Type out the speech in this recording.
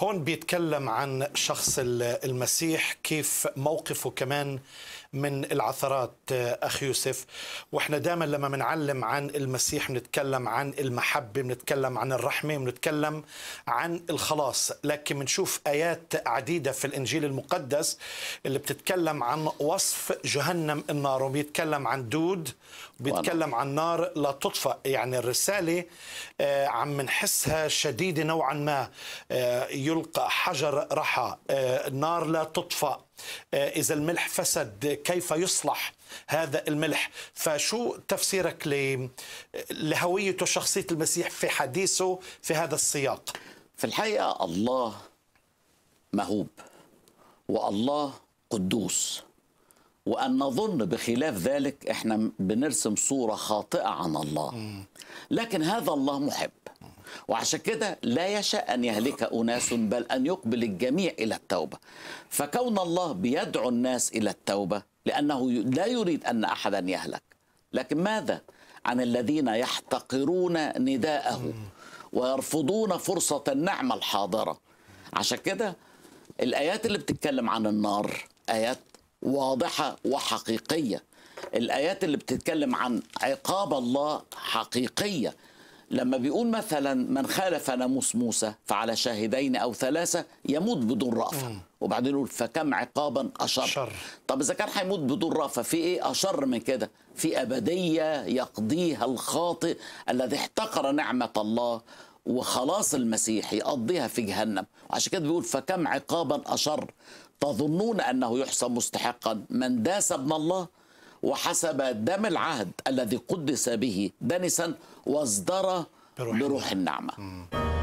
هون بيتكلم عن شخص المسيح كيف موقفه كمان من العثرات أخ يوسف وإحنا دائما لما بنعلم عن المسيح بنتكلم عن المحبة بنتكلم عن الرحمة بنتكلم عن الخلاص لكن بنشوف آيات عديدة في الإنجيل المقدس اللي بتتكلم عن وصف جهنم النار وبيتكلم عن دود بيتكلم عن نار لا تطفأ يعني الرسالة آه، عم نحسها شديدة نوعا ما آه، يلقى حجر رحى آه، نار لا تطفى آه، إذا الملح فسد كيف يصلح هذا الملح فشو تفسيرك لهويته شخصية المسيح في حديثه في هذا السياق في الحقيقة الله مهوب والله قدوس وأن نظن بخلاف ذلك إحنا بنرسم صورة خاطئة عن الله لكن هذا الله محب وعشان كده لا يشاء أن يهلك أناس بل أن يقبل الجميع إلى التوبة فكون الله بيدعو الناس إلى التوبة لأنه لا يريد أن أحدا يهلك لكن ماذا عن الذين يحتقرون نداءه ويرفضون فرصة النعمة الحاضرة عشان كده الآيات اللي بتتكلم عن النار آيات واضحة وحقيقية الآيات اللي بتتكلم عن عقاب الله حقيقية لما بيقول مثلا من خالف ناموس موسى فعلى شاهدين او ثلاثه يموت بدون رأفه وبعدين يقول فكم عقابا اشر شر. طب اذا كان هيموت بدون رأفه في ايه اشر من كده في ابديه يقضيها الخاطئ الذي احتقر نعمه الله وخلاص المسيح يقضيها في جهنم عشان كده بيقول فكم عقابا اشر تظنون انه يحصى مستحقا من داس ابن الله وحسب دم العهد الذي قدس به دنسا واصدر بروح, بروح النعمه, النعمة.